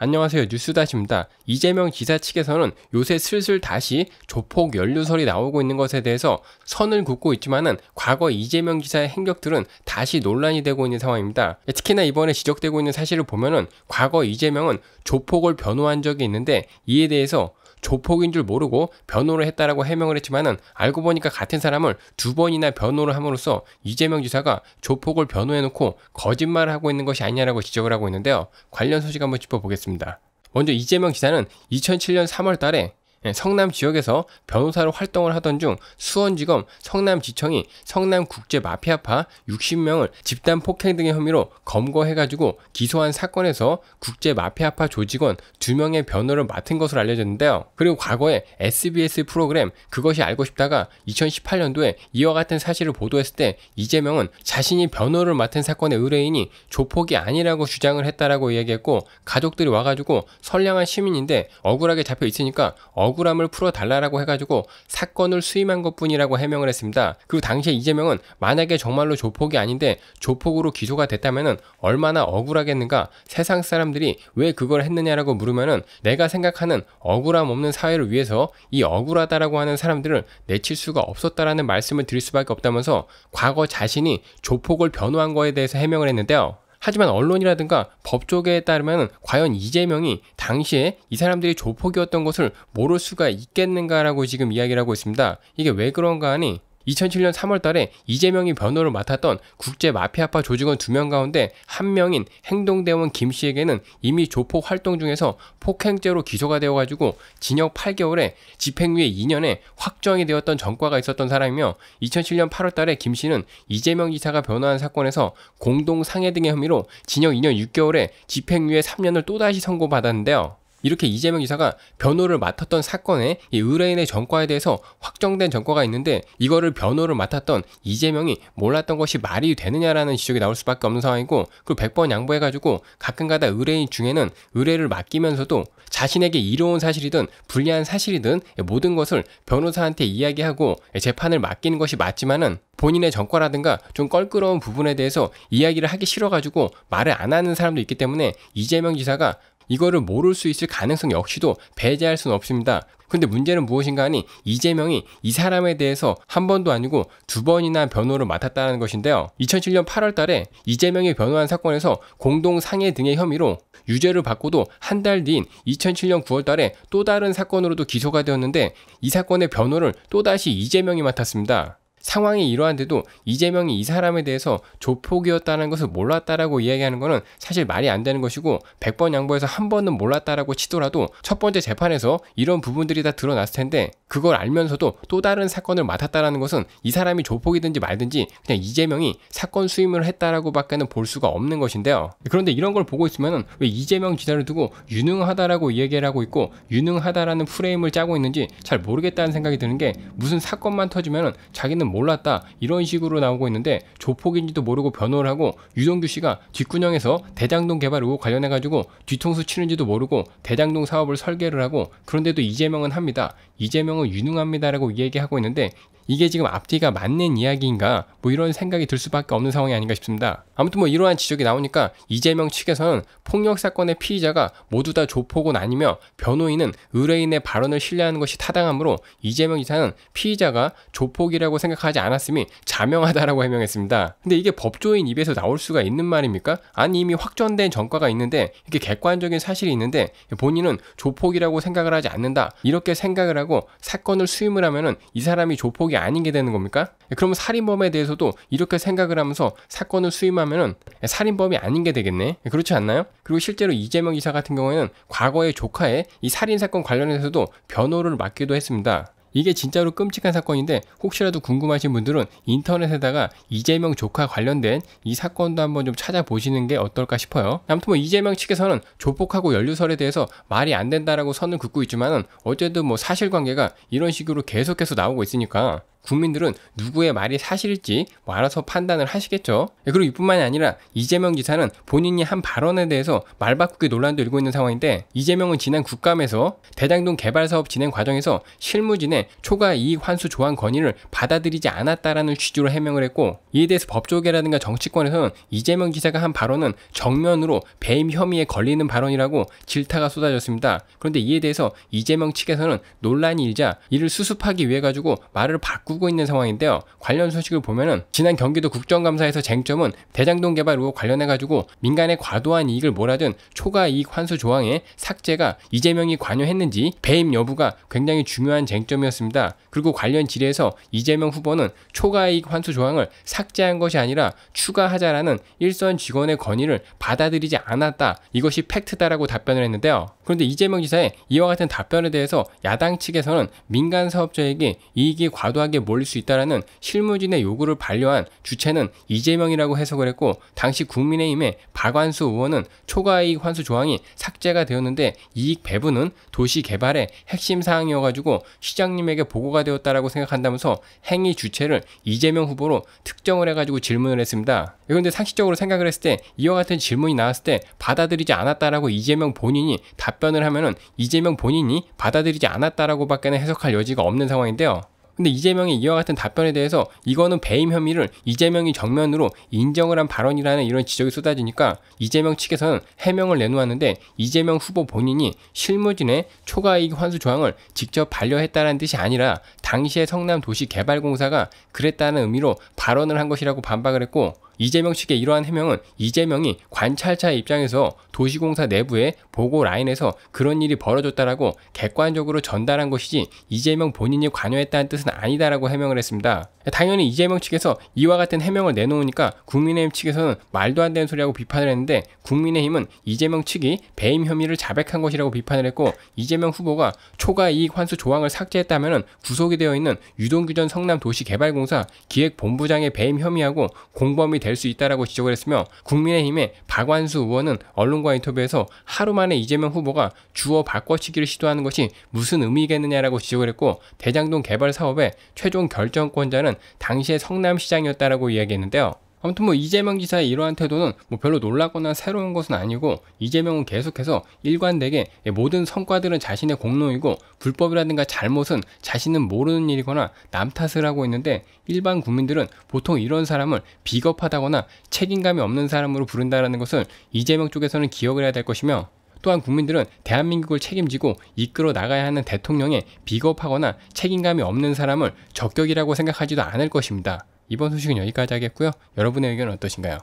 안녕하세요. 뉴스다시입니다. 이재명 지사 측에서는 요새 슬슬 다시 조폭 연루설이 나오고 있는 것에 대해서 선을 긋고 있지만은 과거 이재명 지사의 행적들은 다시 논란이 되고 있는 상황입니다. 예, 특히나 이번에 지적되고 있는 사실을 보면은 과거 이재명은 조폭을 변호한 적이 있는데 이에 대해서 조폭인 줄 모르고 변호를 했다라고 해명을 했지만은 알고 보니까 같은 사람을 두 번이나 변호를 함으로써 이재명 지사가 조폭을 변호해놓고 거짓말을 하고 있는 것이 아니냐라고 지적을 하고 있는데요. 관련 소식 한번 짚어보겠습니다. 먼저 이재명 지사는 2007년 3월 달에 예, 성남 지역에서 변호사로 활동을 하던 중 수원지검 성남지청이 성남국제마피아파 60명을 집단 폭행 등의 혐의로 검거해가지고 기소한 사건에서 국제마피아파 조직원 2명의 변호를 맡은 것으로 알려졌는데요. 그리고 과거에 SBS 프로그램 그것이 알고 싶다가 2018년도에 이와 같은 사실을 보도했을 때 이재명은 자신이 변호를 맡은 사건의 의뢰인이 조폭이 아니라고 주장을 했다라고 이야기했고 가족들이 와가지고 선량한 시민인데 억울하게 잡혀 있으니까 억울함을 풀어달라라고 해가지고 사건을 수임한 것뿐이라고 해명을 했습니다. 그 당시에 이재명은 만약에 정말로 조폭이 아닌데 조폭으로 기소가 됐다면 얼마나 억울하겠는가 세상 사람들이 왜 그걸 했느냐라고 물으면은 내가 생각하는 억울함 없는 사회를 위해서 이 억울하다라고 하는 사람들을 내칠 수가 없었다라는 말씀을 드릴 수밖에 없다면서 과거 자신이 조폭을 변호한 거에 대해서 해명을 했는데요. 하지만 언론이라든가 법조계에 따르면 과연 이재명이 당시에 이 사람들이 조폭이었던 것을 모를 수가 있겠는가라고 지금 이야기를 하고 있습니다. 이게 왜 그런가 하니 2007년 3월 달에 이재명이 변호를 맡았던 국제 마피아파 조직원 2명 가운데 1 명인 행동대원 김 씨에게는 이미 조폭 활동 중에서 폭행죄로 기소가 되어가지고 징역 8개월에 집행유예 2년에 확정이 되었던 전과가 있었던 사람이며 2007년 8월 달에 김 씨는 이재명 지사가 변호한 사건에서 공동 상해 등의 혐의로 징역 2년 6개월에 집행유예 3년을 또다시 선고받았는데요. 이렇게 이재명 이사가 변호를 맡았던 사건에 이 의뢰인의 전과에 대해서 확정된 전과가 있는데 이거를 변호를 맡았던 이재명이 몰랐던 것이 말이 되느냐라는 지적이 나올 수밖에 없는 상황이고 그리고 100번 양보해가지고 가끔가다 의뢰인 중에는 의뢰를 맡기면서도 자신에게 이로운 사실이든 불리한 사실이든 모든 것을 변호사한테 이야기하고 재판을 맡기는 것이 맞지만은 본인의 전과라든가 좀 껄끄러운 부분에 대해서 이야기를 하기 싫어가지고 말을 안 하는 사람도 있기 때문에 이재명 지사가 이거를 모를 수 있을 가능성 역시도 배제할 수는 없습니다. 근데 문제는 무엇인가 하니 이재명이 이 사람에 대해서 한 번도 아니고 두 번이나 변호를 맡았다는 것인데요. 2007년 8월 달에 이재명이 변호한 사건에서 공동 상해 등의 혐의로 유죄를 받고도 한 달 뒤인 2007년 9월 달에 또 다른 사건으로도 기소가 되었는데 이 사건의 변호를 또다시 이재명이 맡았습니다. 상황이 이러한데도 이재명이 이 사람에 대해서 조폭이었다는 것을 몰랐다라고 이야기하는 것은 사실 말이 안 되는 것이고 100번 양보해서 한 번은 몰랐다라고 치더라도 첫 번째 재판에서 이런 부분들이 다 드러났을 텐데 그걸 알면서도 또 다른 사건을 맡았다라는 것은 이 사람이 조폭이든지 말든지 그냥 이재명이 사건 수임을 했다라고 밖에는 볼 수가 없는 것인데요. 그런데 이런 걸 보고 있으면 왜 이재명 기자를 두고 유능하다라고 이야기를 하고 있고 유능하다라는 프레임을 짜고 있는지 잘 모르겠다는 생각이 드는 게 무슨 사건만 터지면 자기는 뭐 몰랐다 이런 식으로 나오고 있는데 조폭인지도 모르고 변호를 하고 유동규 씨가 뒷구녕에서 대장동 개발 의혹 관련해 가지고 뒤통수 치는지도 모르고 대장동 사업을 설계를 하고 그런데도 이재명은 합니다. 이재명은 유능합니다라고 얘기하고 있는데 이게 지금 앞뒤가 맞는 이야기인가 뭐 이런 생각이 들 수밖에 없는 상황이 아닌가 싶습니다. 아무튼 뭐 이러한 지적이 나오니까 이재명 측에서는 폭력 사건의 피의자가 모두 다 조폭은 아니며 변호인은 의뢰인의 발언을 신뢰하는 것이 타당하므로 이재명 이사는 피의자가 조폭이라고 생각하지 않았음이 자명하다라고 해명했습니다. 근데 이게 법조인 입에서 나올 수가 있는 말입니까? 아니 이미 확정된 전과가 있는데 이게 렇 객관적인 사실이 있는데 본인은 조폭이라고 생각을 하지 않는다 이렇게 생각을 하고 하고 사건을 수임을 하면은 이 사람이 조폭이 아닌 게 되는 겁니까? 예, 그러면 살인범에 대해서도 이렇게 생각을 하면서 사건을 수임하면은 예, 살인범이 아닌 게 되겠네. 예, 그렇지 않나요? 그리고 실제로 이재명 이사 같은 경우에는 과거의 조카의 이 살인 사건 관련해서도 변호를 맡기도 했습니다. 이게 진짜로 끔찍한 사건인데 혹시라도 궁금하신 분들은 인터넷에다가 이재명 조카 관련된 이 사건도 한번 좀 찾아보시는 게 어떨까 싶어요. 아무튼 뭐 이재명 측에서는 조폭하고 연루설에 대해서 말이 안 된다라고 선을 긋고 있지만 어쨌든 뭐 사실관계가 이런 식으로 계속해서 나오고 있으니까 국민들은 누구의 말이 사실일지 뭐 알아서 판단을 하시겠죠. 예, 그리고 이뿐만이 아니라 이재명 지사는 본인이 한 발언에 대해서 말바꾸기 논란도 일고 있는 상황인데 이재명은 지난 국감에서 대장동 개발 사업 진행 과정에서 실무진의 초과 이익 환수 조항 건의를 받아들이지 않았다라는 취지로 해명을 했고 이에 대해서 법조계라든가 정치권에서는 이재명 지사가 한 발언은 정면으로 배임 혐의에 걸리는 발언이라고 질타가 쏟아졌습니다. 그런데 이에 대해서 이재명 측에서는 논란이 일자 이를 수습하기 위해 가지고 말을 바꾸고 두고 있는 상황인데요. 관련 소식을 보면은 지난 경기도 국정감사에서 쟁점은 대장동 개발 의혹 관련해 가지고 민간의 과도한 이익을 몰아준 초과 이익 환수 조항의 삭제가 이재명이 관여했는지 배임 여부가 굉장히 중요한 쟁점이었습니다. 그리고 관련 질의에서 이재명 후보는 초과 이익 환수 조항을 삭제한 것이 아니라 추가하자라는 일선 직원의 건의를 받아들이지 않았다. 이것이 팩트다라고 답변을 했는데요. 그런데 이재명 지사의 이와 같은 답변에 대해서 야당 측에서는 민간 사업자에게 이익이 과도하게 권력에 몰릴 수 있다라는 실무진의 요구를 반려한 주체는 이재명이라고 해석을 했고 당시 국민의힘의 박완수 의원은 초과이익 환수 조항이 삭제가 되었는데 이익 배분은 도시 개발의 핵심 사항이어가지고 시장님에게 보고가 되었다라고 생각한다면서 행위 주체를 이재명 후보로 특정을 해가지고 질문을 했습니다. 그런데 상식적으로 생각을 했을 때 이와 같은 질문이 나왔을 때 받아들이지 않았다라고 이재명 본인이 답변을 하면은 이재명 본인이 받아들이지 않았다라고 밖에는 해석할 여지가 없는 상황인데요. 근데 이재명의 이와 같은 답변에 대해서 이거는 배임 혐의를 이재명이 정면으로 인정을 한 발언이라는 이런 지적이 쏟아지니까 이재명 측에서는 해명을 내놓았는데 이재명 후보 본인이 실무진의 초과이익 환수 조항을 직접 반려했다는 뜻이 아니라 당시에 성남도시개발공사가 그랬다는 의미로 발언을 한 것이라고 반박을 했고 이재명 측의 이러한 해명은 이재명이 관찰차 입장에서 도시공사 내부의 보고 라인에서 그런 일이 벌어졌다라고 객관적으로 전달한 것이지 이재명 본인이 관여했다는 뜻은 아니다라고 해명을 했습니다. 당연히 이재명 측에서 이와 같은 해명을 내놓으니까 국민의힘 측에서는 말도 안 되는 소리라고 비판을 했는데 국민의힘은 이재명 측이 배임 혐의를 자백한 것이라고 비판을 했고 이재명 후보가 초과 이익 환수 조항을 삭제했다면 구속이 되어 있는 유동규 전 성남도시개발공사 기획본부장의 배임 혐의하고 공범이 될 수 있다라고 지적을 했으며 국민의힘의 박완수 의원은 언론과 인터뷰에서 하루 만에 이재명 후보가 주어 바꿔치기를 시도하는 것이 무슨 의미겠느냐라고 지적을 했고 대장동 개발 사업의 최종 결정권자는 당시의 성남시장이었다라고 이야기했는데요. 아무튼 뭐 이재명 지사의 이러한 태도는 뭐 별로 놀랍거나 새로운 것은 아니고 이재명은 계속해서 일관되게 예, 모든 성과들은 자신의 공로이고 불법이라든가 잘못은 자신은 모르는 일이거나 남 탓을 하고 있는데 일반 국민들은 보통 이런 사람을 비겁하다거나 책임감이 없는 사람으로 부른다라는 것을 이재명 쪽에서는 기억을 해야 될 것이며 또한 국민들은 대한민국을 책임지고 이끌어 나가야 하는 대통령에 비겁하거나 책임감이 없는 사람을 적격이라고 생각하지도 않을 것입니다. 이번 소식은 여기까지 하겠고요. 여러분의 의견은 어떠신가요?